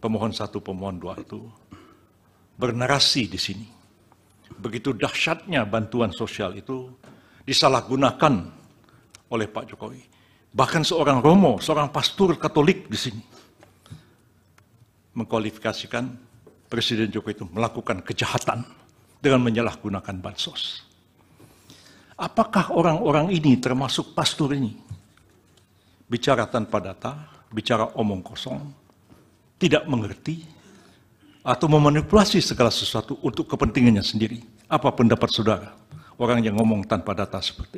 pemohon satu, pemohon dua itu bernarasi di sini. Begitu dahsyatnya bantuan sosial itu disalahgunakan oleh Pak Jokowi. Bahkan seorang Romo, seorang pastor Katolik di sini mengkualifikasikan Presiden Jokowi itu melakukan kejahatan dengan menyalahgunakan bansos. Apakah orang-orang ini termasuk pastor ini bicara tanpa data, bicara omong kosong, tidak mengerti atau memanipulasi segala sesuatu untuk kepentingannya sendiri. Apa pendapat saudara? Orang yang ngomong tanpa data seperti